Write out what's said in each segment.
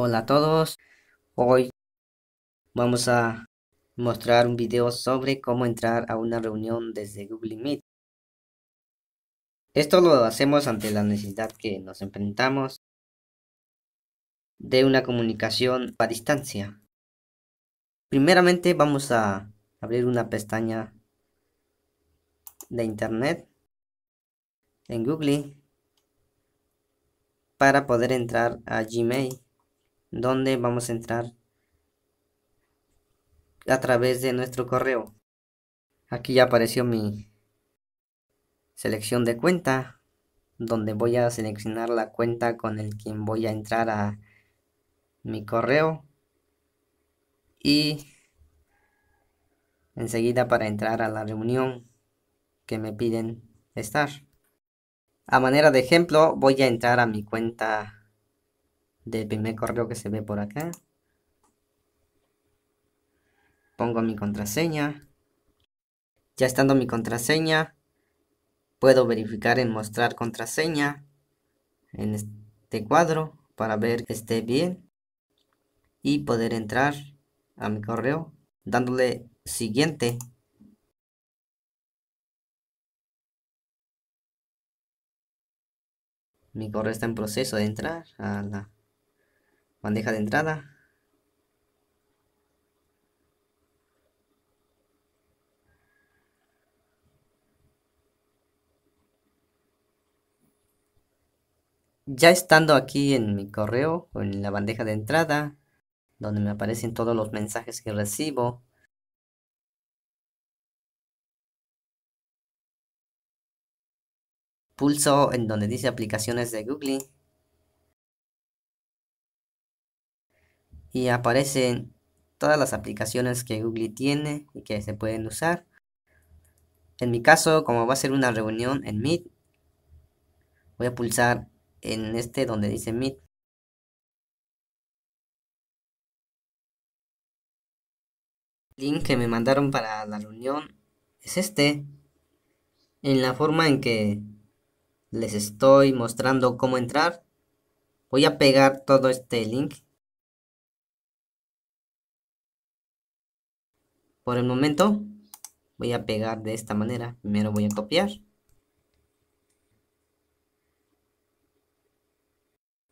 Hola a todos, hoy vamos a mostrar un video sobre cómo entrar a una reunión desde Google Meet. Esto lo hacemos ante la necesidad que nos enfrentamos de una comunicación a distancia. Primeramente vamos a abrir una pestaña de Internet en Google para poder entrar a Gmail donde vamos a entrar a través de nuestro correo. Aquí ya apareció mi selección de cuenta, donde voy a seleccionar la cuenta con el quien voy a entrar a mi correo. Y enseguida para entrar a la reunión que me piden estar. A manera de ejemplo, voy a entrar a mi cuenta del primer correo que se ve por acá. Pongo mi contraseña. Ya estando mi contraseña, puedo verificar en mostrar contraseña en este cuadro para ver que esté bien y poder entrar a mi correo dándole siguiente. Mi correo está en proceso de entrar a la bandeja de entrada. Ya estando aquí en mi correo o en la bandeja de entrada, donde me aparecen todos los mensajes que recibo, pulso en donde dice aplicaciones de Google y aparecen todas las aplicaciones que Google tiene y que se pueden usar. En mi caso, como va a ser una reunión en Meet, voy a pulsar en este donde dice Meet. El link que me mandaron para la reunión es este. En la forma en que les estoy mostrando cómo entrar, voy a pegar todo este link Por el momento voy a pegar de esta manera. Primero voy a copiar.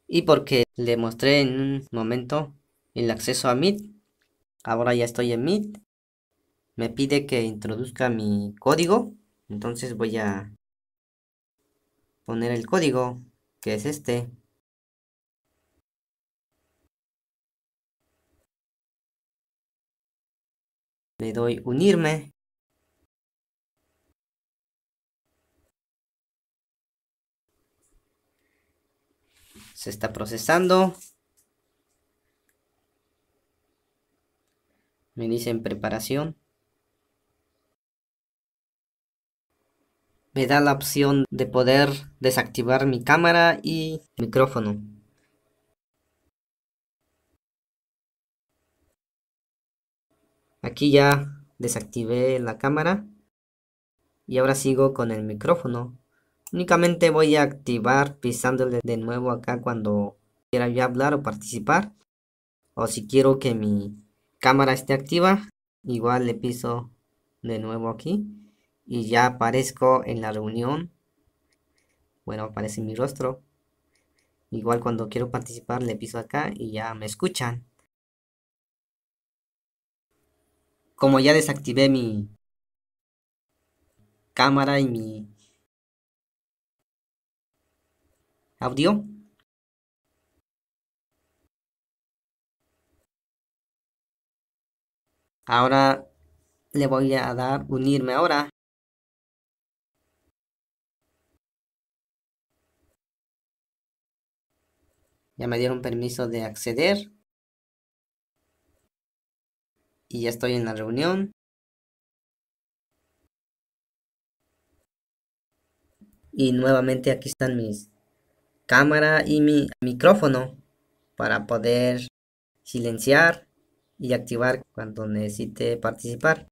Y porque le mostré en un momento el acceso a Meet, ahora ya estoy en Meet. Me pide que introduzca mi código, entonces voy a poner el código, que es este. Le doy unirme. Se está procesando. Me dice en preparación. Me da la opción de poder desactivar mi cámara y micrófono. Aquí ya desactivé la cámara. Y ahora sigo con el micrófono. Únicamente voy a activar pisándole de nuevo acá cuando quiera yo hablar o participar. O si quiero que mi cámara esté activa, igual le piso de nuevo aquí. Y ya aparezco en la reunión. Bueno, aparece mi rostro. Igual cuando quiero participar le piso acá y ya me escuchan. como ya desactivé mi cámara y mi audio. Ahora le voy a dar unirme ahora. Ya me dieron permiso de acceder y ya estoy en la reunión. Y nuevamente aquí están mis cámara y mi micrófono para poder silenciar y activar cuando necesite participar.